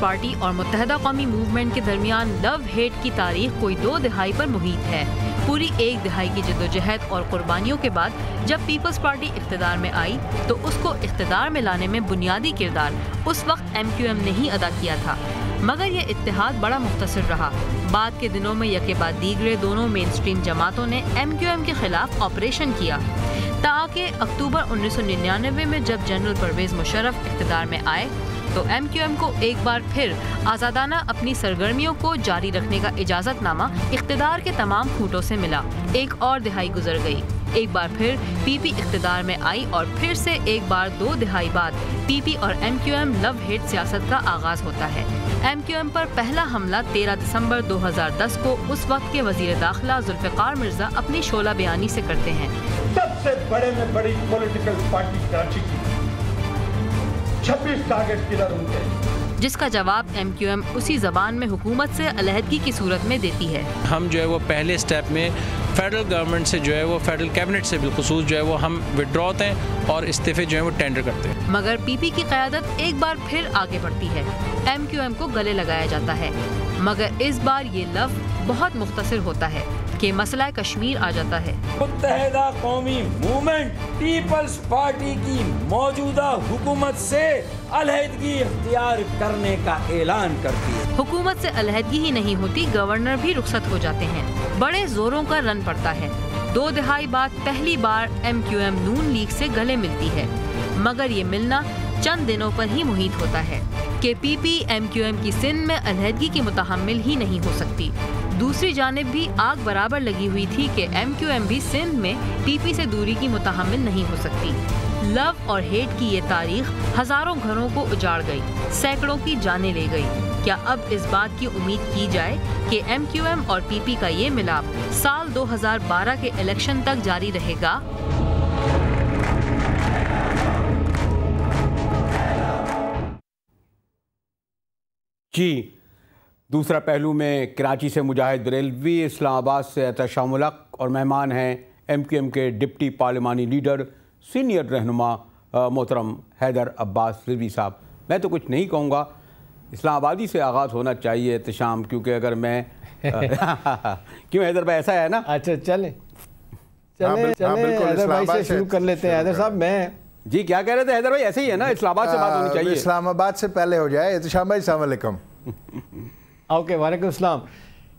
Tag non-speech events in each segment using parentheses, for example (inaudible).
Party और मुतहदा कौमी movement के दरमियान लव हेट की तारीख कोई दो दिहाई पर मुहित है पूरी एक दिहाई की जदोजहद और कुर्बानियों के बाद जब पीपल्स पार्टी इकतदार में आई तो उसको इकतदार में लाने में बुनियादी किरदार उस वक्त एम क्यू एम ने ही अदा किया था मगर यह इतिहाद बड़ा मुख्तर रहा बाद के दिनों में यके बाद दीगरे दोनों मेन स्ट्रीम जमातों ने एम क्यू एम के खिलाफ ऑपरेशन किया ताकि अक्टूबर उन्नीस सौ निन्यानवे में जब जनरल परवेज मुशर्रफ इकतदार में आए तो एम को एक बार फिर आज़ादाना अपनी सरगर्मियों को जारी रखने का इजाज़तनामा इकतदार के तमाम फूटों से मिला एक और दिहाई गुजर गई एक बार फिर पीपी इकतदार में आई और फिर से एक बार दो दिहाई बाद पीपी और एम लव हेट सियासत का आगाज होता है एम पर पहला हमला दो हजार दस को उस वक्त के वजीर दाखिला जुल्फ़ार मिर्जा अपनी शोला बयानी ऐसी करते हैं सबसे बड़े में बड़ी पॉलिटिकल पार्टी कराची की छब्बीस टारगेट किलर उनके जिसका जवाब एम क्यू एम उसी जबान में हुकूमत से अलहदगी की सूरत में देती है हम जो है वो पहले स्टेप में फेडरल गवर्नमेंट से जो है वो फेडरल कैबिनेट से बिलखसूस जो है वो हम विड्रॉ होते हैं और इस्तीफे जो है वो टेंडर करते हैं मगर पीपी की क्यादत एक बार फिर आगे बढ़ती है एम को गले लगाया जाता है मगर इस बार ये लफ्ज़ बहुत मुख्तर होता है कि मसला कश्मीर आ जाता है मुतहदा कौमी मूवमेंट पीपल्स पार्टी की मौजूदा हुकूमत से अलहदगी करने का ऐलान करती है हुकूमत से अलहदगी ही नहीं होती गवर्नर भी रुखसत हो जाते हैं बड़े जोरों का रन पड़ता है दो दहाई बाद पहली बार एम क्यू एम नून लीग ऐसी गले मिलती है मगर ये मिलना चंद दिनों पर ही मुहित होता है के P P M Q M की सिंध में अलहदगी की मुतहमल ही नहीं हो सकती दूसरी जानब भी आग बराबर लगी हुई थी कि एम क्यू एम भी सिंध में टीपी से दूरी की मुतहमल नहीं हो सकती लव और हेट की ये तारीख हजारों घरों को उजाड़ गई सैकड़ों की जाने ले गई क्या अब इस बात की उम्मीद की जाए कि एम क्यू एम और पीपी का ये मिलाप साल 2012 के इलेक्शन तक जारी रहेगा जी दूसरा पहलू में कराची से मुजाहिद रेलवी इस्लामाबाद से अतशा और मेहमान हैं एम क्यू एम के डिप्टी पार्लिमानी लीडर सीनियर रहनुमा मोहतरम हैदर अब्बास रिजवी साहब मैं तो कुछ नहीं कहूँगा इस्लामाबादी से आगाज़ होना चाहिए एहतम क्योंकि अगर मैं (laughs) (laughs) क्यों हैदर भाई ऐसा है ना अच्छा चले चले चले भाई से शुरू कर लेते हैं हैदर साहब मैं जी क्या कह रहे थे हैदर भाई ऐसे ही है ना इस्लामाबाद से बात होनी हाँ, चाहिए इस्लामाबाद से पहले हो जाए एहतम भाई सलामकम (laughs) ओके वालेकुम अस्सलाम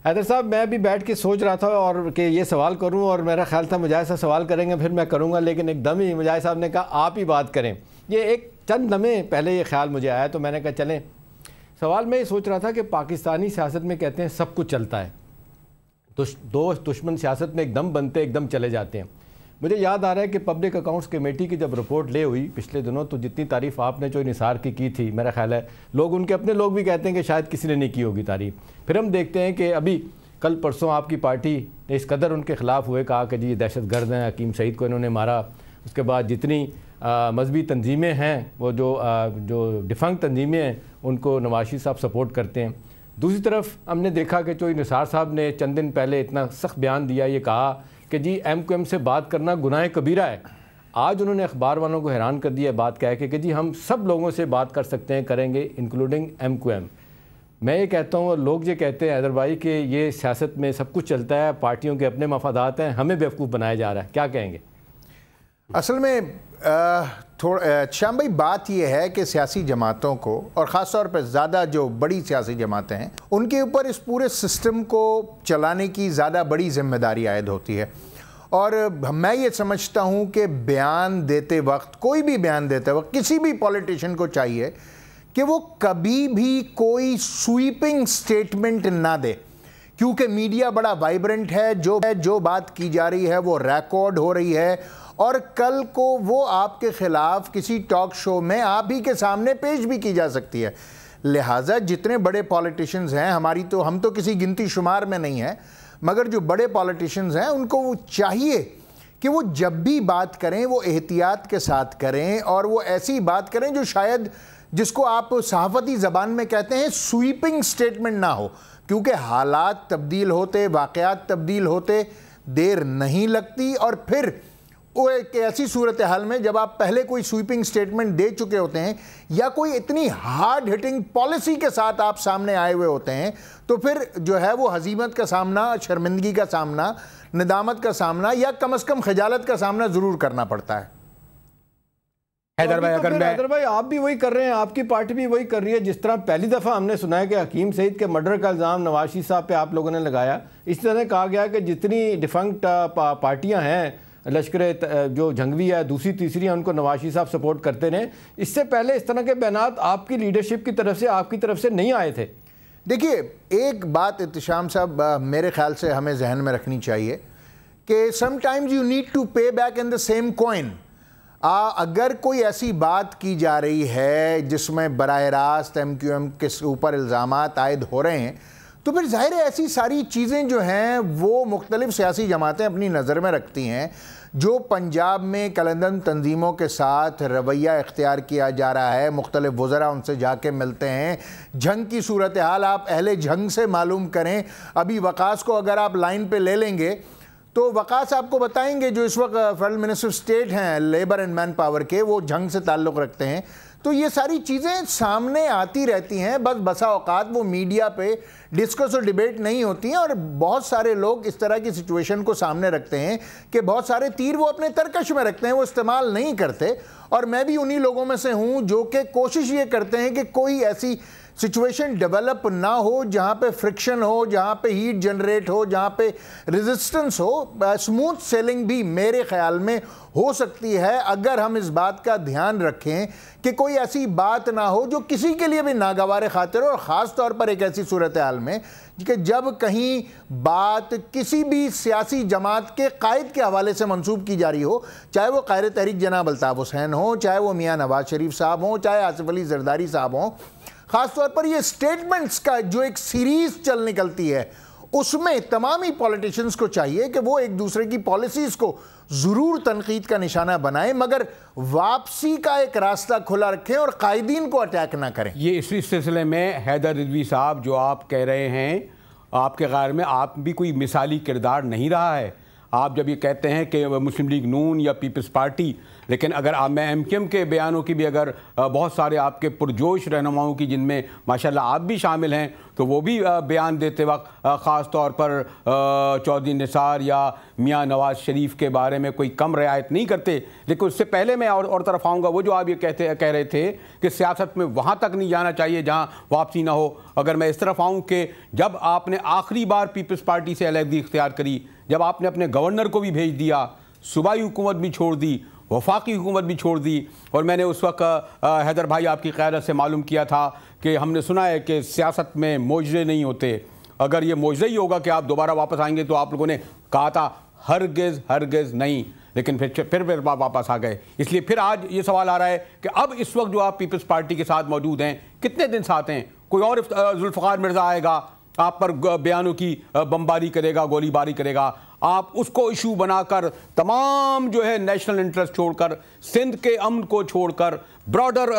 हैदर साहब मैं भी बैठ के सोच रहा था और कि ये सवाल करूं और मेरा ख्याल था मुजाहिद साहब सवाल करेंगे फिर मैं करूंगा लेकिन एकदम ही मुजाहिद साहब ने कहा आप ही बात करें ये एक चंद लम्हे पहले ये ख्याल मुझे आया तो मैंने कहा चलें सवाल मैं ये सोच रहा था कि पाकिस्तानी सियासत में कहते हैं सब कुछ चलता है दुश, दोस्त दुश्मन सियासत में एकदम बनते एकदम चले जाते हैं मुझे याद आ रहा है कि पब्लिक अकाउंट्स कमेटी की जब रिपोर्ट ले हुई पिछले दिनों तो जितनी तारीफ़ आपने जो निसार की की थी मेरा ख्याल है लोग उनके अपने लोग भी कहते हैं कि शायद किसी ने नहीं की होगी तारीफ फिर हम देखते हैं कि अभी कल परसों आपकी पार्टी ने इस कदर उनके ख़िलाफ़ हुए कहा कि जी दहशत गर्द हैं हकीम सईद को इन्होंने मारा उसके बाद जितनी मजहबी तनजीमें हैं वो जो आ, जो डिफंग तंजीमें हैं उनको नवाशी साहब सपोर्ट करते हैं दूसरी तरफ हमने देखा कि चोई निसार साहब ने चंद दिन पहले इतना सख्त बयान दिया ये कहा कि जी एम क्यू एम से बात करना गुनाह कबीरा है आज उन्होंने अखबार वालों को हैरान कर दिया बात कह के कि जी हम सब लोगों से बात कर सकते हैं करेंगे इंक्लूडिंग एम क्यू एम मैं ये कहता हूँ और लोग ये कहते हैं हैदरबाई कि ये सियासत में सब कुछ चलता है पार्टियों के अपने मफादात हैं हमें बेवकूफ़ बनाया जा रहा है क्या कहेंगे असल में थोड़ा श्याम भाई बात यह है कि सियासी जमातों को और ख़ास तौर पर ज़्यादा जो बड़ी सियासी जमातें हैं उनके ऊपर इस पूरे सिस्टम को चलाने की ज़्यादा बड़ी जिम्मेदारी आयद होती है और मैं ये समझता हूँ कि बयान देते वक्त कोई भी बयान देते वक्त किसी भी पॉलिटिशन को चाहिए कि वो कभी भी कोई स्वीपिंग स्टेटमेंट ना दे क्योंकि मीडिया बड़ा वाइब्रेंट है जो है जो बात की जा रही है वो रिकॉर्ड हो रही है और कल को वो आपके खिलाफ किसी टॉक शो में आप ही के सामने पेश भी की जा सकती है लिहाजा जितने बड़े पॉलिटिशियंस हैं हमारी तो हम तो किसी गिनती शुमार में नहीं हैं मगर जो बड़े पॉलिटिशियंस हैं उनको वो चाहिए कि वो जब भी बात करें वो एहतियात के साथ करें और वो ऐसी बात करें जो शायद जिसको आप सहाफती ज़बान में कहते हैं स्वीपिंग स्टेटमेंट ना हो क्योंकि हालात तब्दील होते वाक़ तब्दील होते देर नहीं लगती और फिर वो एक ऐसी सूरत हाल में जब आप पहले कोई स्वीपिंग स्टेटमेंट दे चुके होते हैं या कोई इतनी हार्ड हिटिंग पॉलिसी के साथ आप सामने आए हुए होते हैं तो फिर जो है वो हजीमत का सामना शर्मिंदगी का सामना निदामत का सामना या कम अज़ कम खजालत का सामना ज़रूर करना पड़ता है हैदर भाई तो भाई आप भी वही कर रहे हैं आपकी पार्टी भी वही कर रही है जिस तरह पहली दफ़ा हमने सुना है कि हकीम सईद के मर्डर का इल्ज़ाम नवाशी साहब पे आप लोगों ने लगाया इस तरह कहा गया कि जितनी डिफंक्ट पार्टियां हैं लश्कर जो जंगवी है दूसरी तीसरी है उनको नवाशी साहब सपोर्ट करते रहे इससे पहले इस तरह के बयान आपकी लीडरशिप की तरफ से आपकी तरफ से नहीं आए थे देखिए एक बात इतशाम साहब मेरे ख्याल से हमें जहन में रखनी चाहिए कि sometimes you need to pay back in the same coin अगर कोई ऐसी बात की जा रही है जिसमें बर रास्त एम क्यू एम के ऊपर इल्ज़ाम आयद हो रहे हैं तो फिर जाहिर है ऐसी सारी चीज़ें जो हैं वो मुख्तलिफ सियासी जमातें अपनी नज़र में रखती हैं जो पंजाब में कलंदन तंजीमों के साथ रवैया इख्तियार किया जा रहा है मुख्तलिफ वज़रा उनसे जाके मिलते हैं जंग की सूरत हाल आप अहले जंग से मालूम करें अभी वकास को अगर आप लाइन पर ले लेंगे तो वकास आपको बताएंगे जो इस वक्त फेडरल मिनिस्टर स्टेट हैं लेबर एंड मैन पावर के वो जंग से ताल्लुक़ रखते हैं तो ये सारी चीज़ें सामने आती रहती हैं बस बसा औकात वो मीडिया पे डिस्कस और डिबेट नहीं होती हैं और बहुत सारे लोग इस तरह की सिचुएशन को सामने रखते हैं कि बहुत सारे तीर वो अपने तरकश में रखते हैं वो इस्तेमाल नहीं करते और मैं भी उन्हीं लोगों में से हूँ जो कि कोशिश ये करते हैं कि कोई ऐसी सिचुएशन डेवलप ना हो जहाँ पे फ्रिक्शन हो जहाँ पे हीट जनरेट हो जहाँ पे रेजिस्टेंस हो स्मूथ सेलिंग भी मेरे ख्याल में हो सकती है अगर हम इस बात का ध्यान रखें कि कोई ऐसी बात ना हो जो किसी के लिए भी नागवार खातिर और ख़ास तौर पर एक ऐसी सूरत हाल में कि जब कहीं बात किसी भी सियासी जमात के कायद के हवाले से मंसूब की जा रही हो चाहे वो कायर तहरीक जनाब अलताफ़ हुसैन हो चाहे वो मियाँ नवाज शरीफ साहब हों चाहे आसिफ अली जरदारी साहब हों खासतौर पर ये स्टेटमेंट्स का जो एक सीरीज चल निकलती है उसमें तमामी पॉलिटिशियंस को चाहिए कि वो एक दूसरे की पॉलिसीज़ को ज़रूर तनकीद का निशाना बनाएं मगर वापसी का एक रास्ता खुला रखें और कायदीन को अटैक ना करें ये इसी सिलसिले में हैदर रिजवी साहब जो आप कह रहे हैं आपके घर में आप भी कोई मिसाली किरदार नहीं रहा है आप जब ये कहते हैं कि मुस्लिम लीग नून या पीपल्स पार्टी लेकिन अगर आप मैं एम के बयानों की भी अगर बहुत सारे आपके पुरजोश रहनुमाओं की जिनमें माशाल्लाह आप भी शामिल हैं तो वो भी बयान देते वक्त ख़ास तौर पर चौधरी निसार या मियाँ नवाज शरीफ के बारे में कोई कम रियायत नहीं करते लेकिन उससे पहले मैं और और तरफ आऊँगा वो जो आप ये कहते कह रहे थे कि सियासत में वहाँ तक नहीं जाना चाहिए जहाँ वापसी ना हो अगर मैं इस तरफ आऊँ कि जब आपने आखिरी बार पीपल्स पार्टी से अलहदगी इख्तियार करी जब आपने अपने गवर्नर को भी भेज दिया सूबाई हुकूमत भी छोड़ दी वफाकी हुकूमत भी छोड़ दी और मैंने उस वक्त हैदर भाई आपकी क़्यादत से मालूम किया था कि हमने सुना है कि सियासत में मुआजे नहीं होते अगर ये मुआजे ही होगा कि आप दोबारा वापस आएंगे तो आप लोगों ने कहा था हर हरगिज़ नहीं लेकिन फिर फिर फिर वापस आ गए इसलिए फिर आज ये सवाल आ रहा है कि अब इस वक्त जो आप पीपल्स पार्टी के साथ मौजूद हैं कितने दिन साथ हैं कोई और जुल्फ़ार मिर्ज़ा आएगा आप पर बयानों की बमबारी करेगा गोलीबारी करेगा आप उसको इशू बनाकर तमाम जो है नेशनल इंटरेस्ट छोड़कर सिंध के अमन को छोड़कर ब्रॉडर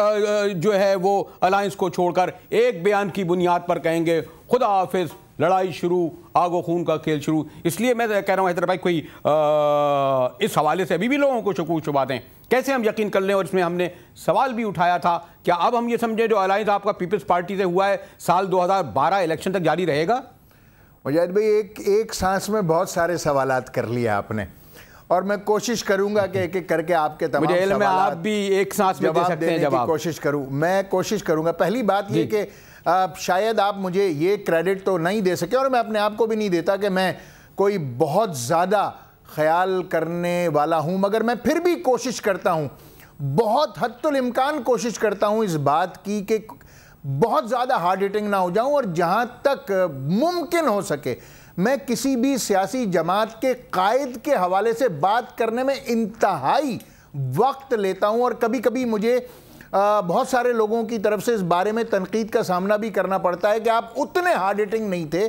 जो है वो अलायंस को छोड़कर एक बयान की बुनियाद पर कहेंगे खुदा हाफिज लड़ाई शुरू आगो खून का खेल शुरू इसलिए मैं कह रहा हूँ हैदर भाई कोई आ, इस हवाले से अभी भी लोगों को शकूक दें कैसे हम यकीन कर लें और इसमें हमने सवाल भी उठाया था क्या अब हम ये समझे जो अलायंस आपका पीपल्स पार्टी से हुआ है साल 2012 इलेक्शन तक जारी रहेगा मुजाहिद भाई एक एक सांस में बहुत सारे सवाल कर लिए आपने और मैं कोशिश करूंगा कि एक एक करके आपके तमाम मुझे में आप भी एक सांस में दे देने की कोशिश करूं मैं कोशिश करूंगा पहली बात ये कि शायद आप मुझे ये क्रेडिट तो नहीं दे सके और मैं अपने आप को भी नहीं देता कि मैं कोई बहुत ज़्यादा ख्याल करने वाला हूँ मगर मैं फिर भी कोशिश करता हूँ बहुत तो इम्कान कोशिश करता हूँ इस बात की कि बहुत ज़्यादा हार्ड हिटिंग ना हो जाऊं और जहां तक मुमकिन हो सके मैं किसी भी सियासी जमात के कायद के हवाले से बात करने में इंतहाई वक्त लेता हूं और कभी कभी मुझे बहुत सारे लोगों की तरफ से इस बारे में तनकीद का सामना भी करना पड़ता है कि आप उतने हार्ड हिटिंग नहीं थे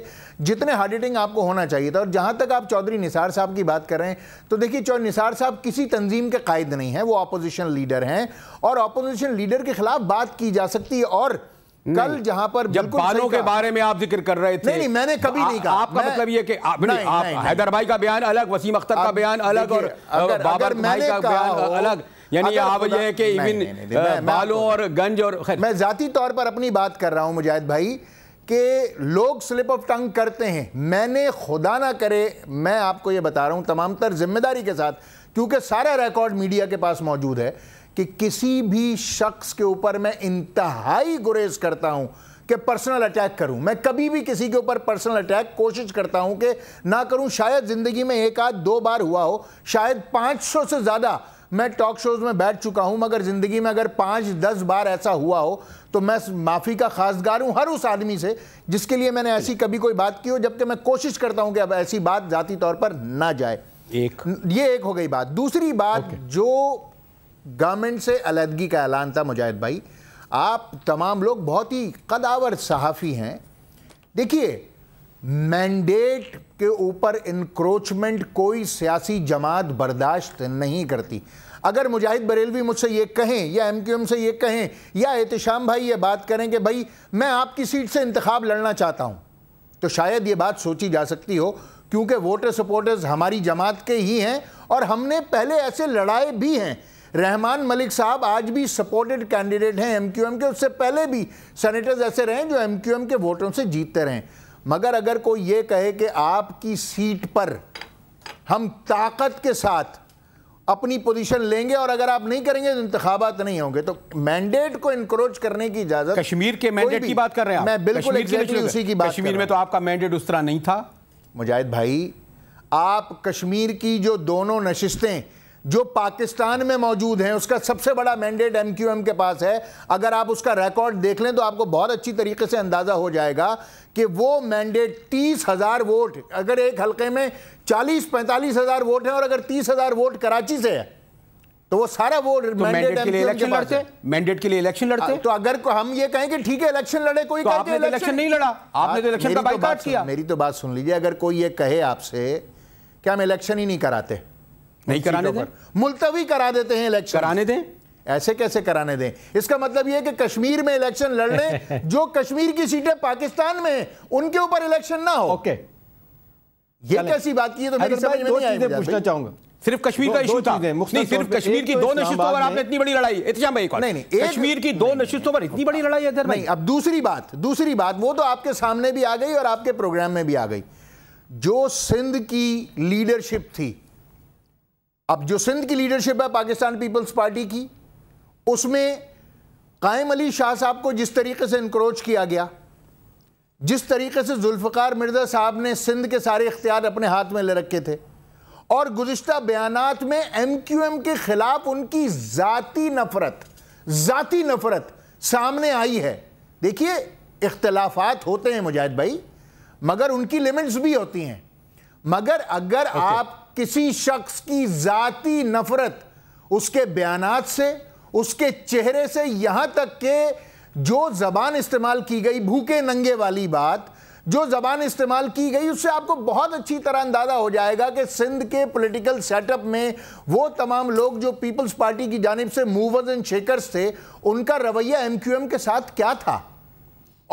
जितने हार्ड हिटिंग आपको होना चाहिए था और जहाँ तक आप चौधरी निसार साहब की बात कर रहे हैं तो देखिए चौधरी निसार साहब किसी तंजीम के कायद नहीं हैं वो अपोजिशन लीडर हैं और अपोजिशन लीडर के खिलाफ बात की जा सकती है और कल जहां पर जब बालों के बारे में आप जिक्र कर रहे थे नहीं नहीं मैंने कभी आ, नहीं कहा आपका मतलब ये कि आप, नहीं, आप हैदर भाई का बयान अलग वसीम अख्तर का बयान अलग और बाबर भाई का बयान अलग यानी यह है कि इवन बालों और गंज और मैं जाती तौर पर अपनी बात कर रहा हूँ मुजाहिद भाई कि लोग स्लिप ऑफ टंग करते हैं मैंने खुदा ना करे मैं आपको ये बता रहा हूँ तमाम तर जिम्मेदारी के साथ क्योंकि सारा रिकॉर्ड मीडिया के पास मौजूद है कि किसी भी शख्स के ऊपर मैं इंतहाई गुरेज करता हूं कि पर्सनल अटैक करूं मैं कभी भी किसी के ऊपर पर्सनल अटैक कोशिश करता हूं कि ना करूं शायद ज़िंदगी में एक आध दो बार हुआ हो शायद 500 से ज़्यादा मैं टॉक शोज में बैठ चुका हूं मगर जिंदगी में अगर पाँच दस बार ऐसा हुआ हो तो मैं माफ़ी का खासगार हूं हर उस आदमी से जिसके लिए मैंने ऐसी कभी कोई बात की हो जबकि मैं कोशिश करता हूं कि अब ऐसी बात जाती तौर पर ना जाए एक ये एक हो गई बात दूसरी बात जो गवर्नमेंट से अलहदगी का ऐलान था मुजाहिद भाई आप तमाम लोग बहुत ही कदावर सहाफ़ी हैं देखिए मैंडेट के ऊपर इंक्रोचमेंट कोई सियासी जमात बर्दाश्त नहीं करती अगर मुजाहिद बरेलवी मुझसे ये कहें या एम से ये कहें या एहतिशाम भाई ये बात करें कि भाई मैं आपकी सीट से इंतखब लड़ना चाहता हूँ तो शायद ये बात सोची जा सकती हो क्योंकि वोटर सपोर्टर्स हमारी जमात के ही हैं और हमने पहले ऐसे लड़ाए भी हैं रहमान मलिक साहब आज भी सपोर्टेड कैंडिडेट हैं एम के उससे पहले भी सेनेटर्स ऐसे रहे जो एम के वोटरों से जीतते रहे मगर अगर कोई ये कहे कि आपकी सीट पर हम ताकत के साथ अपनी पोजीशन लेंगे और अगर आप नहीं करेंगे तो इंतबात नहीं होंगे तो मैंडेट को इनक्रोच करने की इजाजत कश्मीर के मैंडेट की बात कर रहे हैं मैं बिल्कुल exactly उसी की बात कश्मीर में तो आपका मैंडेट उस तरह नहीं था मुजाहिद भाई आप कश्मीर की जो दोनों नशिस्तें जो पाकिस्तान में मौजूद हैं उसका सबसे बड़ा मैंडेट एमक्यूएम के पास है अगर आप उसका रिकॉर्ड देख लें तो आपको बहुत अच्छी तरीके से अंदाज़ा हो जाएगा कि वो मैंडेट तीस हज़ार वोट अगर एक हलके में चालीस पैंतालीस हज़ार वोट हैं और अगर तीस हज़ार वोट कराची से है तो वो सारा वोट तो मैंडेट के लिए इलेक्शन लड़ते मैंडेट के लिए इलेक्शन लड़ते तो अगर हम ये कहें कि ठीक है इलेक्शन लड़े कोई तो आपने इलेक्शन तो नहीं लड़ा आपने तो इलेक्शन का तो बाइकाट किया मेरी तो बात सुन लीजिए अगर कोई ये कहे आपसे कि हम इलेक्शन ही नहीं कराते नहीं कराने दें मुलतवी करा देते हैं इलेक्शन कराने दें ऐसे कैसे कराने दें इसका मतलब यह कि कश्मीर में इलेक्शन लड़ने (laughs) जो कश्मीर की सीटें पाकिस्तान में उनके ऊपर इलेक्शन ना हो ओके ये कैसी बात की है तो मेरे समझ में नहीं आई पूछना चाहूंगा सिर्फ कश्मीर का इशू था नहीं सिर्फ कश्मीर की दो नशिस्तों पर आपने इतनी बड़ी लड़ाई इतजाम भाई नहीं नहीं कश्मीर की दो नशिस्तों पर इतनी बड़ी लड़ाई है नहीं अब दूसरी बात दूसरी बात वो तो आपके सामने भी आ गई और आपके प्रोग्राम में भी आ गई जो सिंध की लीडरशिप थी अब जो सिंध की लीडरशिप है पाकिस्तान पीपल्स पार्टी की उसमें कायम अली शाह साहब को जिस तरीके से इंक्रोच किया गया जिस तरीके से जुल्फ़ार मिर्ज़ा साहब ने सिंध के सारे इख्तियार अपने हाथ में ले रखे थे और गुज्त बयान में एम क्यू एम के ख़िलाफ़ उनकी ज़ाती नफ़रत ज़ाती नफ़रत सामने आई है देखिए इख्तलाफात होते हैं मुजाहिद भाई मगर उनकी लिमिट्स भी होती हैं मगर अगर okay. आप किसी शख्स की ज़ाती नफ़रत उसके बयान से उसके चेहरे से यहां तक के जो ज़बान इस्तेमाल की गई भूखे नंगे वाली बात जो ज़बान इस्तेमाल की गई उससे आपको बहुत अच्छी तरह अंदाज़ा हो जाएगा कि सिंध के पॉलिटिकल सेटअप में वो तमाम लोग जो पीपल्स पार्टी की जानब से मूवर्स एंड शेकर्स थे उनका रवैया एमक्यूएम के साथ क्या था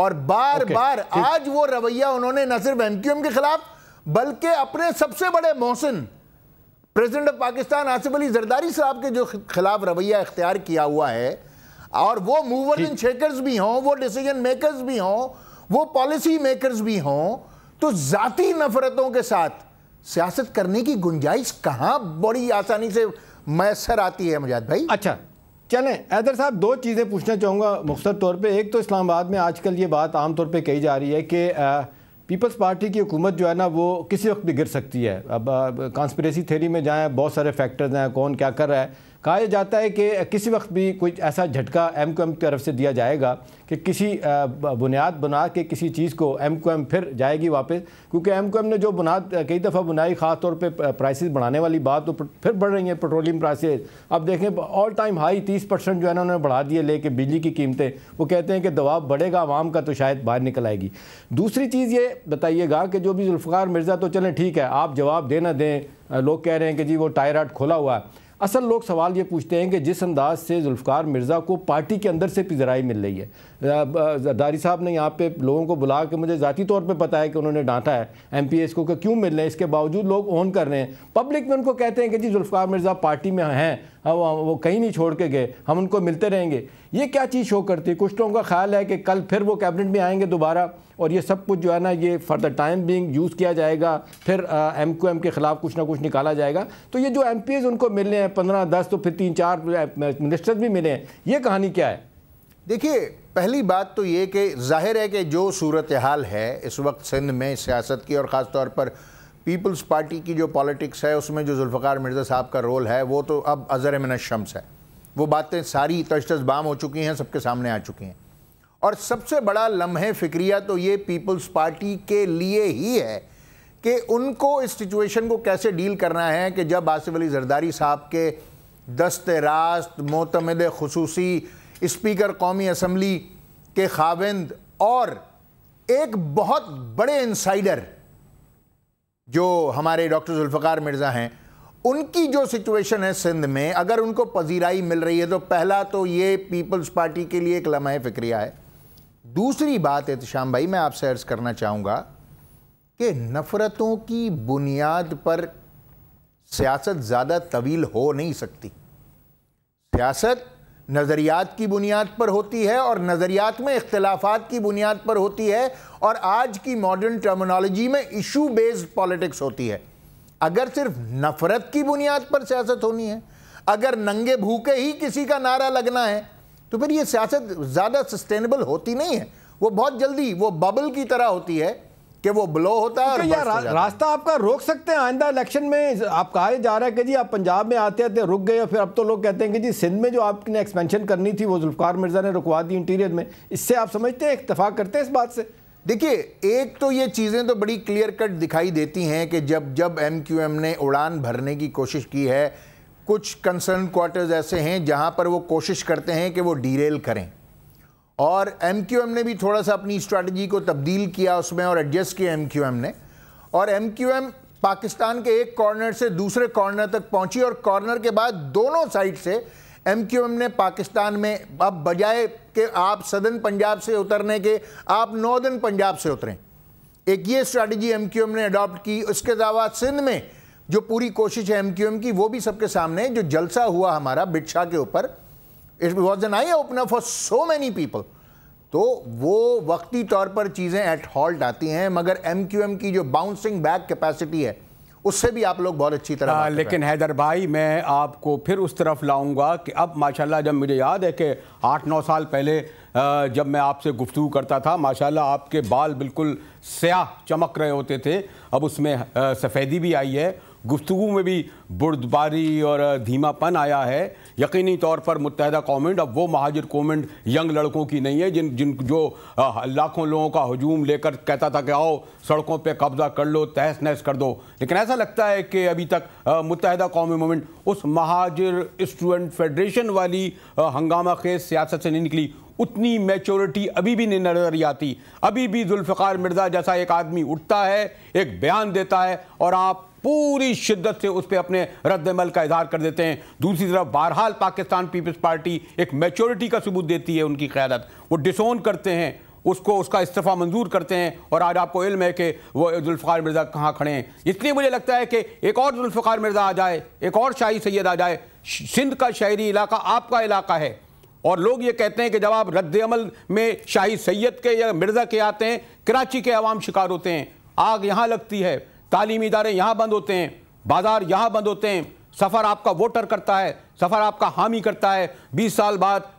और बार okay, बार आज वो रवैया उन्होंने न सिर्फ एमक्यूएम के खिलाफ बल्कि अपने सबसे बड़े मोहसिन प्रेसिडेंट ऑफ पाकिस्तान आसिफ अली जरदारी साहब के जो खिलाफ रवैया इख्तियार किया हुआ है और वो मूवर इन शेकर्स भी हों वो डिसीजन मेकर्स भी हों वो पॉलिसी मेकर्स भी हों तो ज़ाती नफरतों के साथ सियासत करने की गुंजाइश कहाँ बड़ी आसानी से मैसर आती है मजाद भाई अच्छा चले हैदर साहब दो चीज़ें पूछना चाहूँगा मुख्तर तौर पर एक तो इस्लामाबाद में आजकल ये बात आम तौर कही जा रही है कि पीपल्स पार्टी की हुकूमत जो है ना वो किसी वक्त भी गिर सकती है अब कॉन्स्परेसी थेरी में जाएँ बहुत सारे फैक्टर्स हैं कौन क्या कर रहा है कहा जाता है कि किसी वक्त भी कोई ऐसा झटका एम क्यू एम की तरफ से दिया जाएगा कि किसी बुनियाद बना के किसी चीज़ को एम क्यू एम फिर जाएगी वापस क्योंकि एम क्यू एम ने जो बुनियाद कई दफ़ा बनाई ख़ास तौर पर प्राइसिस बढ़ाने वाली बात तो फिर बढ़ रही है पेट्रोलियम प्राइसेज अब देखें ऑल टाइम हाई तीस परसेंट जो है ना उन्होंने बढ़ा दिए लेके बिजली की कीमतें वो कहते हैं कि दबाव बढ़ेगा आवाम का तो शायद बाहर निकल आएगी दूसरी चीज़ ये बताइएगा कि जो भी जुल्फ़ार मिर्ज़ा तो चलें ठीक है आप जवाब देना दें लोग कह रहे हैं कि जी वो टायर आट खोला हुआ है असल लोग सवाल ये पूछते हैं कि जिस अंदाज से जुल्फ़ार मिर्ज़ा को पार्टी के अंदर से पिजराई मिल रही है दारी साहब ने यहाँ पे लोगों को बुला के मुझे ज़ाती तौर पे पता है कि उन्होंने डांटा है एम पी एस को कि क्यों मिल रहे हैं इसके बावजूद लोग ऑन कर रहे हैं पब्लिक में उनको कहते हैं कि जी जुल्फ़ार मिर्ज़ा पार्टी में हैं हाँ, वो कहीं नहीं छोड़ के गए हम उनको मिलते रहेंगे ये क्या चीज़ शो करती है कुछ लोगों का ख्याल है कि कल फिर वो कैबिनेट में आएंगे दोबारा और ये सब कुछ जो है ना ये for the time being use किया जाएगा फिर एम क्यू एम के ख़िलाफ़ कुछ ना कुछ निकाला जाएगा तो ये जो एम पी एज़ उनको मिले हैं पंद्रह दस तो फिर तीन चार मिनिस्टर्स भी मिले हैं ये कहानी क्या है देखिए पहली बात तो ये कि जाहिर है कि जो सूरत हाल है इस वक्त सिंध में सियासत की और ख़ास तौर पर पीपल्स पार्टी की जो पॉलिटिक्स है उसमें जो जुल्फ़ार मिर्ज़ा साहब का रोल है वो तो अब अज़र मन शम्स है वो बातें सारी तशतज बाम हो चुकी हैं सबके सामने आ चुकी हैं और सबसे बड़ा लम्हे फिक्रिया तो ये पीपल्स पार्टी के लिए ही है कि उनको इस सिचुएशन को कैसे डील करना है कि जब आसिफ अली जरदारी साहब के दस्त रास्त मोतमद खसूसी स्पीकर कौमी असम्बली के खाविंद और एक बहुत बड़े इंसाइडर जो हमारे डॉक्टर जुल्फ़ार मिर्ज़ा हैं उनकी जो सिचुएशन है सिंध में अगर उनको पजीराई मिल रही है तो पहला तो ये पीपल्स पार्टी के लिए एक लम्हा फिक्रिया है दूसरी बात एहतशाम भाई मैं आपसे अर्ज़ करना चाहूँगा कि नफ़रतों की बुनियाद पर सियासत ज़्यादा तवील हो नहीं सकती सियासत नज़रियात की बुनियाद पर होती है और नज़रियात में इख्तलाफात की बुनियाद पर होती है और आज की मॉडर्न टर्मिनोलॉजी में इशू बेस्ड पॉलिटिक्स होती है अगर सिर्फ नफ़रत की बुनियाद पर सियासत होनी है अगर नंगे भूखे ही किसी का नारा लगना है तो फिर ये सियासत ज़्यादा सस्टेनेबल होती नहीं है वो बहुत जल्दी वो बबल की तरह होती है कि वो ब्लो होता है या रा, रास्ता आपका रोक सकते हैं आइंदा इलेक्शन में आप कहा जा रहा है कि जी आप पंजाब में आते आते रुक गए और फिर अब तो लोग कहते हैं कि जी सिंध में जो आपने एक्सपेंशन करनी थी वो जुल्फकार मिर्जा ने रुकवा दी इंटीरियर में इससे आप समझते हैं इतफाक करते हैं इस बात से देखिए एक तो ये चीज़ें तो बड़ी क्लियर कट दिखाई देती हैं कि जब जब एम ने उड़ान भरने की कोशिश की है कुछ कंसर्न क्वार्टर्स ऐसे हैं जहाँ पर वो कोशिश करते हैं कि वो डीरेल करें और एम क्यू एम ने भी थोड़ा सा अपनी स्ट्रैटेजी को तब्दील किया उसमें और एडजस्ट किया एम क्यू एम ने और एम क्यू एम पाकिस्तान के एक कॉर्नर से दूसरे कॉर्नर तक पहुंची और कॉर्नर के बाद दोनों साइड से एम क्यू एम ने पाकिस्तान में अब बजाय कि आप सदन पंजाब से उतरने के आप नॉर्दर्न पंजाब से उतरें एक ये स्ट्रैटेजी एम क्यू एम ने अडॉप्ट की उसके अलावा सिंध में जो पूरी कोशिश है एम क्यू एम की वो भी सबके सामने जो जलसा हुआ हमारा बिट्छा के ऊपर it was an eye opener for so many people तो वो वक्ती तौर पर चीज़ें एट हॉल्ट आती हैं मगर एम क्यू एम की जो बाउंसिंग बैक कैपेसिटी है उससे भी आप लोग बहुत अच्छी तरह आ, हाँ, लेकिन हैदर भाई मैं आपको फिर उस तरफ लाऊंगा कि अब माशाल्लाह जब मुझे याद है कि आठ नौ साल पहले जब मैं आपसे गुफ्तु करता था माशाल्लाह आपके बाल बिल्कुल स्याह चमक रहे होते थे अब उसमें सफ़ेदी भी आई है गुफ्तु में भी बुर्दबारी और धीमापन आया है यकीनी तौर पर मुतहदा कॉमेंट अब वो महाजर कॉमेंट यंग लड़कों की नहीं है जिन जिन जो लाखों लोगों का हजूम लेकर कहता था कि आओ सड़कों पर कब्जा कर लो तहस नहस कर दो लेकिन ऐसा लगता है कि अभी तक मुतहदा कौमी मूवमेंट उस महाजर स्टूडेंट फेडरेशन वाली हंगामा खेज सियासत से नहीं निकली उतनी मेचोरिटी अभी भी नहीं नजर आती अभी भी जुल्फ़ार मिर्ज़ा जैसा एक आदमी उठता है एक बयान देता है और आप पूरी शिद्दत से उस पर अपने रद्दमल का इजहार कर देते हैं दूसरी तरफ बहरहाल पाकिस्तान पीपल्स पार्टी एक मेचोरिटी का सबूत देती है उनकी क्यादत वो डिसोन करते हैं उसको उसका इस्तीफ़ा मंजूर करते हैं और आज आपको इल्म है कि वह जुल्फ़ार मिर्ज़ा कहाँ खड़े हैं इसलिए मुझे लगता है कि एक और जुल्फ़ार मिर्ज़ा आ जाए एक और शाही सैद आ जाए सिंध का शहरी इलाका आपका इलाका है और लोग ये कहते हैं कि जब आप रद्द अमल में शाही सैयद के या मिर्ज़ा के आते हैं कराची के आवाम शिकार होते हैं आग यहाँ लगती है तालीमी इदारे यहाँ बंद होते हैं बाज़ार यहाँ बंद होते हैं सफ़र आपका वोटर करता है सफ़र आपका हामी करता है बीस साल बाद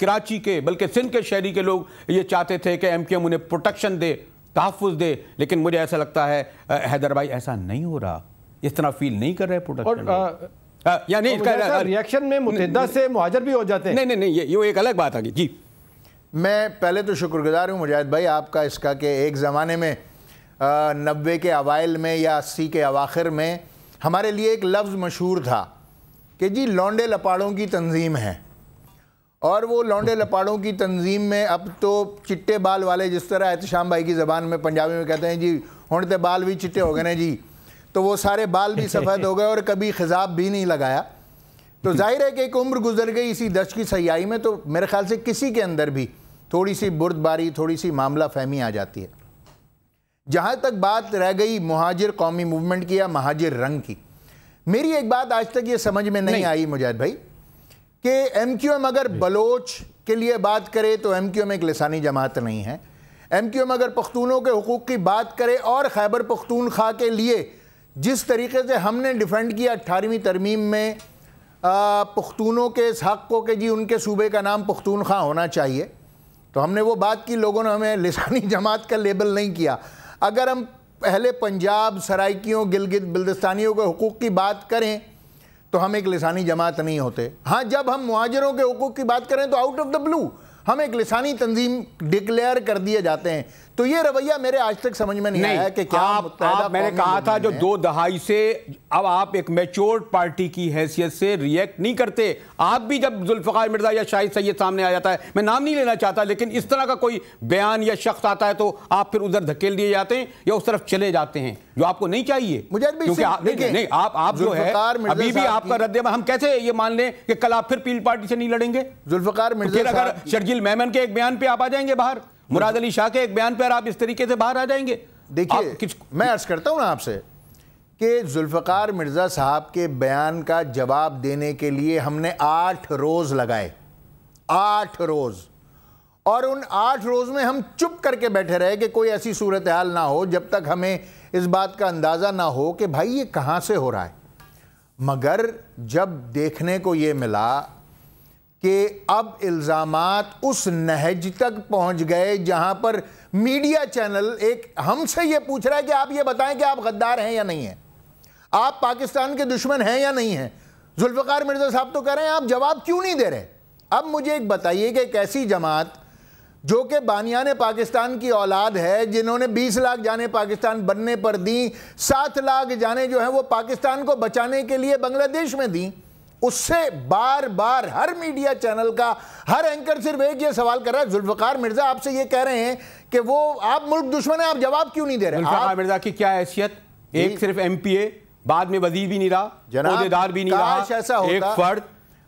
कराची के बल्कि सिंध के शहरी के लोग ये चाहते थे कि एम क्यू एम उन्हें प्रोटेक्शन दे तहफ़ दे लेकिन मुझे ऐसा लगता है हैदर भाई ऐसा नहीं हो रहा इस तरह फील नहीं कर रहे प्रोटेक्शन इसका हाँ, तो रिएक्शन में मुतहदा से मुहाजर भी हो जाते हैं नहीं नहीं नहीं ये एक अलग बात आ गई जी मैं पहले तो शुक्रगुजार हूँ मुजाहिद भाई आपका इसका कि एक ज़माने में नब्बे के अवाइल में या अस्सी के अवाखिर में हमारे लिए एक लफ्ज़ मशहूर था कि जी लौंडे लपाड़ों की तंजीम है और वो लौंडे लपाड़ों की तंजीम में अब तो चिट्टे बाल वाले जिस तरह एहतशाम भाई की ज़बान में पंजाबी में कहते हैं जी हूँ तो बाल भी चिट्टे हो गए ना जी तो वो सारे बाल भी सफ़ेद हो गए और कभी खिजाब भी नहीं लगाया तो जाहिर है कि एक उम्र गुजर गई इसी दश की सयाही में तो मेरे ख्याल से किसी के अंदर भी थोड़ी सी बुरदबारी थोड़ी सी मामला फहमी आ जाती है जहाँ तक बात रह गई महाजिर कौमी मूवमेंट की या महाजिर रंग की मेरी एक बात आज तक ये समझ में नहीं, नहीं। आई मुजाहिद भाई कि एम क्यू एम अगर बलोच के लिए बात करे तो एम क्यू एम एक लसानी जमात नहीं है एम क्यू एम अगर पख्तूनों के हकूक़ की बात करे और खैबर पख्तूनख्वा के लिए जिस तरीके से हमने डिफेंड किया अट्ठारहवीं तरमीम में पुख्तूनों के इस हक़ को कि जी उनके सूबे का नाम पुख्तून खां होना चाहिए तो हमने वो बात की लोगों ने हमें लसानी (laughs) जमात का लेबल नहीं किया अगर हम पहले पंजाब सराइकियों गिलगित बिल्दस्तानियों के हकूक़ की बात करें तो हम एक लसानी जमात नहीं होते हाँ जब हम मुहाजरों के हकूक़ की बात करें तो आउट ऑफ द ब्लू हम एक लसानी तंजीम डिक्लेयर कर दिए जाते हैं तो ये रवैया मेरे आज तक समझ में नहीं, नहीं आया कि क्या आप, आप मैंने कहा था जो दो दहाई से अब आप एक मेच्योर्ड पार्टी की हैसियत से रिएक्ट नहीं करते आप भी जब जुल्फ़ार मिर्जा या शाहिद सैयद सामने आ जाता है मैं नाम नहीं लेना चाहता लेकिन इस तरह का कोई बयान या शख्स आता है तो आप फिर उधर धकेल दिए जाते हैं या उस तरफ चले जाते हैं जो आपको नहीं चाहिए मुझे नहीं आप आप जो है अभी भी आपका रद्द हम कैसे ये मान लें कि कल आप फिर पील पार्टी से नहीं लड़ेंगे जुल्फ़ार तो मिर्जा अगर शर्जिल मेमन के एक बयान पर आप आ जाएंगे बाहर मुराद अली शाह के एक बयान पर आप इस तरीके से बाहर आ जाएंगे देखिए मैं अर्ज करता हूँ ना आपसे कि जुल्फ़ार मिर्ज़ा साहब के बयान का जवाब देने के लिए हमने आठ रोज़ लगाए आठ रोज़ और उन आठ रोज़ में हम चुप करके बैठे रहे कि कोई ऐसी सूरत हाल ना हो जब तक हमें इस बात का अंदाज़ा ना हो कि भाई ये कहाँ से हो रहा है मगर जब देखने को ये मिला कि अब इल्ज़ाम उस नहज तक पहुंच गए जहां पर मीडिया चैनल एक हमसे ये पूछ रहा है कि आप ये बताएं कि आप गद्दार हैं या नहीं हैं आप पाकिस्तान के दुश्मन हैं या नहीं हैं जुल्फ़ार मिर्ज़ा साहब तो कह रहे हैं आप जवाब क्यों नहीं दे रहे अब मुझे एक बताइए कि एक ऐसी जमात जो कि बानियान पाकिस्तान की औलाद है जिन्होंने 20 लाख जाने पाकिस्तान बनने पर दी सात लाख जाने जो हैं वो पाकिस्तान को बचाने के लिए बांग्लादेश में दी उससे बार बार हर मीडिया चैनल का हर एंकर सिर्फ एक ये सवाल कर रहा है जुल्फकार मिर्जा आपसे ये कह रहे हैं कि वो आप मुल्क दुश्मन है आप जवाब क्यों नहीं दे रहे आप... मिर्जा की क्या हैसियत एक सिर्फ ए बाद में वजीर भी नहीं रहा जनादार भी नहीं रहा ऐसा एक फर्द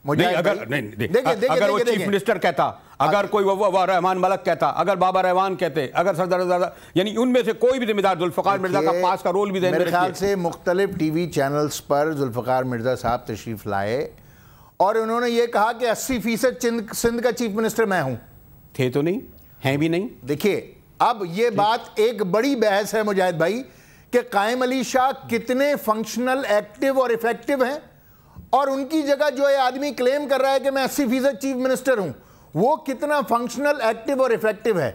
मुझे अगर नहीं देखिए अगर वो चीफ मिनिस्टर कहता अगर कोई वबा रहमान मलक कहता अगर बाबा रहमान कहते अगर सरदार यानी उनमें से कोई भी जिम्मेदार जुल्फ़ार मिर्जा का पास का रोल भी मेरे ख्याल से मुख्तलिफ टी वी चैनल्स पर जुल्फ़ार मिर्जा साहब तशरीफ़ लाए और उन्होंने ये कहा कि अस्सी फीसद सिंध का चीफ मिनिस्टर मैं हूँ थे तो नहीं हैं भी नहीं देखिए अब ये बात एक बड़ी बहस है मुजाहिद भाई कि कायम अली शाह कितने फंक्शनल एक्टिव और इफेक्टिव हैं और उनकी जगह जो ये आदमी क्लेम कर रहा है कि मैं अस्सी फीसद चीफ मिनिस्टर हूँ वो कितना फंक्शनल एक्टिव और इफेक्टिव है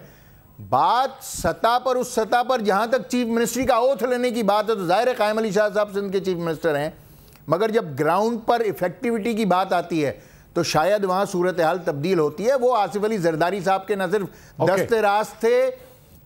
बात सतह पर उस सतह पर जहां तक चीफ मिनिस्ट्री का ओथ लेने की बात है तो जाहिर है कायम अली शाह साहब सिंध के चीफ मिनिस्टर हैं मगर जब ग्राउंड पर इफेक्टिविटी की बात आती है तो शायद वहां सूरत हाल तब्दील होती है वो आसिफ अली जरदारी साहब के न सिर्फ okay. दस्त रास्ते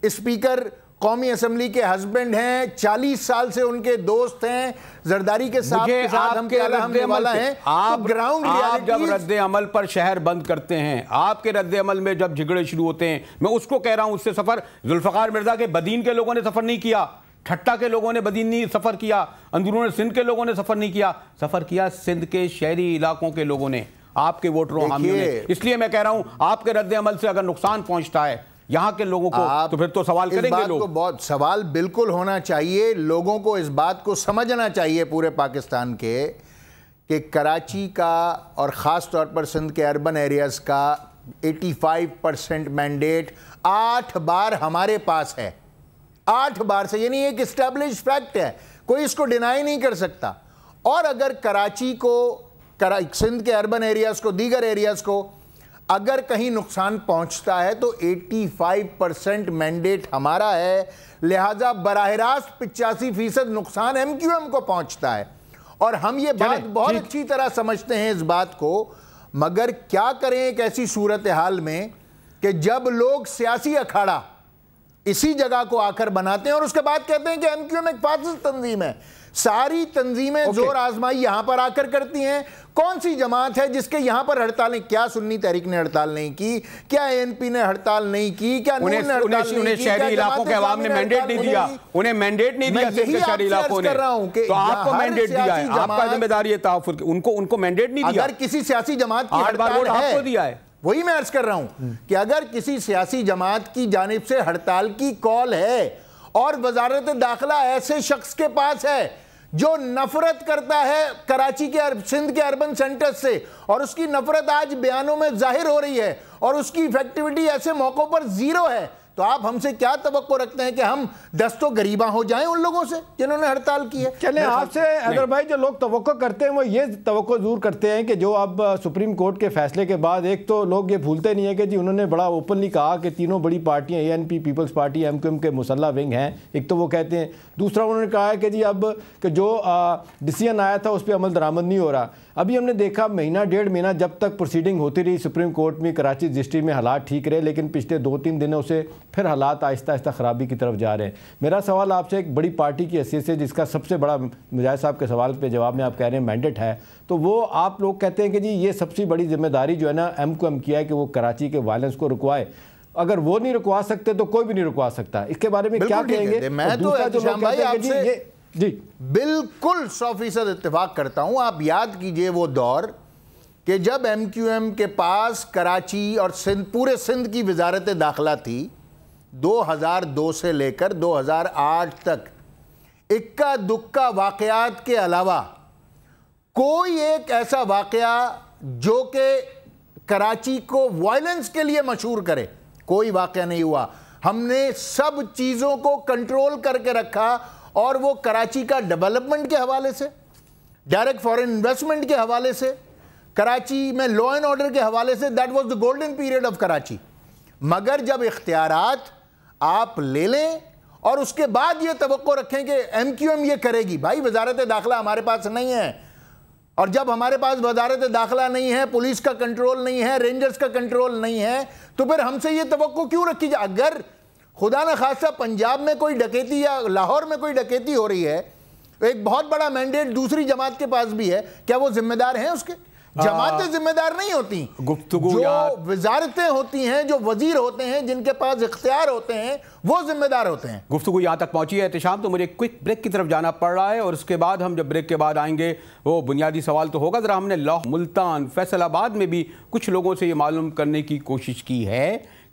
स्पीकर कौमी असम्बली के हस्बैंड हैं चालीस साल से उनके दोस्त हैं जरदारी के साथ के साथ हम हमने वाला है आप तो ग्राउंड आप जब रद्द अमल पर शहर बंद करते हैं आपके रद्द अमल में जब झगड़े शुरू होते हैं मैं उसको कह रहा हूं उससे सफर जुल्फकार मिर्जा के बदीन के लोगों ने सफर नहीं किया ठट्टा के लोगों ने बदीन नहीं सफ़र किया अंदरून सिंध के लोगों ने सफ़र नहीं किया सफ़र किया सिंध के शहरी इलाकों के लोगों ने आपके वोटरों हामियों ने इसलिए मैं कह रहा हूं आपके रद्द अमल से अगर नुकसान पहुंचता है यहाँ के लोगों को तो फिर तो सवाल करेंगे बात लोग। को बहुत सवाल बिल्कुल होना चाहिए लोगों को इस बात को समझना चाहिए पूरे पाकिस्तान के कि कराची का और ख़ास तौर पर सिंध के अर्बन एरियाज़ का 85 परसेंट मैंडेट आठ बार हमारे पास है आठ बार से यानी एक इस्टेब्लिश फैक्ट है कोई इसको डिनाई नहीं कर सकता और अगर कराची को करा सिंध के अर्बन एरियाज़ को दीगर एरियाज़ को अगर कहीं नुकसान पहुंचता है तो 85 परसेंट मैंडेट हमारा है लिहाजा बरह रास्त पिचासी फीसद नुकसान एम क्यू एम को पहुंचता है और हम ये बात बहुत अच्छी तरह समझते हैं इस बात को मगर क्या करें एक ऐसी सूरत हाल में कि जब लोग सियासी अखाड़ा इसी जगह को आकर बनाते हैं और उसके बाद कहते हैं कि एम क्यू एम एक फासिस तंजीम है सारी तंजीमें okay. जोर आजमाई यहां पर आकर करती हैं कौन सी जमात है जिसके यहां पर हड़तालें क्या सुन्नी तहरीक ने हड़ताल नहीं की क्या एनपी ने हड़ताल नहीं की क्या उन्हें, उन्हें, उन्हें शहरी इलाकों के अवाम ने मैंडेट नहीं दिया उन्हें मैंडेट नहीं दिया शहरी इलाकों ने तो आपको मैंडेट दिया है आपका जिम्मेदारी है तहफुल उनको उनको मैंडेट नहीं दिया अगर किसी सियासी जमात की हड़ताल आपको दिया है वही मैं अर्ज कर रहा हूं कि अगर किसी सियासी जमात की जानब से हड़ताल की कॉल है और वजारत दाखिला ऐसे शख्स के पास है जो नफरत करता है कराची के सिंध के अर्बन सेंटर्स से और उसकी नफरत आज बयानों में जाहिर हो रही है और उसकी इफेक्टिविटी ऐसे मौक़ों पर ज़ीरो है तो आप हमसे क्या तो रखते हैं कि हम दस तो गरीबा हो जाएं उन लोगों से जिन्होंने हड़ताल की है चले आपसे अगर भाई जो लोग तो करते हैं वो ये तो जरूर करते हैं कि जो अब सुप्रीम कोर्ट के फैसले के बाद एक तो लोग ये भूलते नहीं है कि जी उन्होंने बड़ा ओपनली कहा कि तीनों बड़ी पार्टियाँ A N P peoples party M Q M के मुसल्ला विंग हैं एक तो वो कहते हैं दूसरा उन्होंने कहा है कि जी अब जो डिसीजन आया था उस पर अमल दरामद नहीं हो रहा अभी हमने देखा महीना डेढ़ महीना जब तक प्रोसीडिंग होती रही सुप्रीम कोर्ट में कराची डिस्ट्रिक्ट में हालात ठीक रहे लेकिन पिछले दो तीन दिनों से फिर हालात आहिस्ता आहिस्ता खराबी की तरफ जा रहे हैं मेरा सवाल आपसे एक बड़ी पार्टी की हैसियत से जिसका सबसे बड़ा मिजाज साहब के सवाल पर जवाब में आप कह रहे हैं मैंडेट है तो वो आप लोग कहते हैं कि जी ये सबसे बड़ी जिम्मेदारी जो है ना एम को एम किया है कि वो कराची के वायलेंस को रुकवाए अगर वो नहीं रुकवा सकते तो कोई भी नहीं रुकवा सकता इसके बारे में क्या कहेंगे मैं तो, जो तो, तो, जी बिल्कुल सौ फीसद इतफाक करता हूँ आप याद कीजिए वो दौर कि जब एम क्यू एम के पास कराची और सिंध पूरे सिंध की वजारत दाखिला थी 2002 से लेकर 2008 तक इक्का दुक्का वाकयात के अलावा कोई एक ऐसा वाकया जो कि कराची को वायलेंस के लिए मशहूर करे कोई वाकया नहीं हुआ हमने सब चीज़ों को कंट्रोल करके रखा और वो कराची का डेवलपमेंट के हवाले से डायरेक्ट फॉरेन इन्वेस्टमेंट के हवाले से कराची में लॉ एंड ऑर्डर के हवाले से that was the golden period of Karachi मगर जब इख्तियार आप ले लें और उसके बाद ये तो रखें कि एम क्यू एम ये करेगी भाई वजारत दाखिला हमारे पास नहीं है और जब हमारे पास वजारत दाखिला नहीं है पुलिस का कंट्रोल नहीं है रेंजर्स का कंट्रोल नहीं है तो फिर हमसे ये तो क्यों रखी जाए अगर खुदा न खासा पंजाब में कोई डकैती या लाहौर में कोई डकैती हो रही है एक बहुत बड़ा मैंडेट दूसरी जमात के पास भी है क्या वो जिम्मेदार हैं उसके जमातें जिम्मेदार नहीं होती गुफ्तगु जो वजारतें होती हैं जो वजीर होते हैं जिनके पास इख्तियार होते हैं वो जिम्मेदार होते हैं गुफ्तु यहाँ तक पहुँची है एहतशाम तो मुझे क्विक ब्रेक की तरफ जाना पड़ रहा है और उसके बाद हम जब ब्रेक के बाद आएंगे वो बुनियादी सवाल तो होगा ज़रा हमने लाह मुल्तान फैसलाबाद में भी कुछ लोगों से ये मालूम करने की कोशिश की है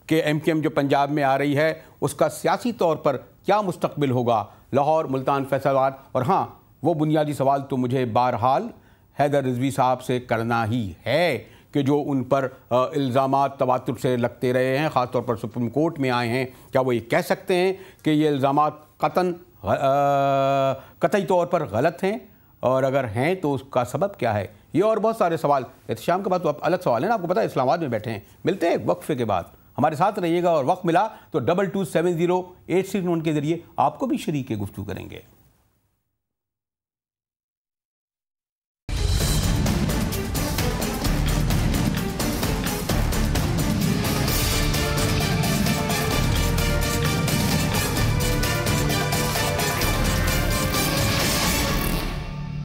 कि एमकेएम जो पंजाब में आ रही है उसका सियासी तौर पर क्या मुस्तबिल होगा लाहौर मुल्तान फैसलाबाद और हाँ वो बुनियादी सवाल तो मुझे बहरहाल हैदर रिजवी साहब से करना ही है कि जो उन पर इल्ज़ाम तवातुर से लगते रहे हैं ख़ासतौर पर सुप्रीम कोर्ट में आए हैं क्या वो ये कह सकते हैं कि ये इल्ज़ाम कतन कतई तौर पर गलत हैं और अगर हैं तो उसका सबब क्या है ये और बहुत सारे सवाल एहतशाम के बाद तो आप अलग सवाल है ना आपको पता है इस्लामाबाद में बैठे हैं मिलते हैं वक्फे के बाद हमारे साथ रहिएगा और वक्त मिला तो double two seven zero eight six one के जरिए आपको भी शरीक गुफ्तु करेंगे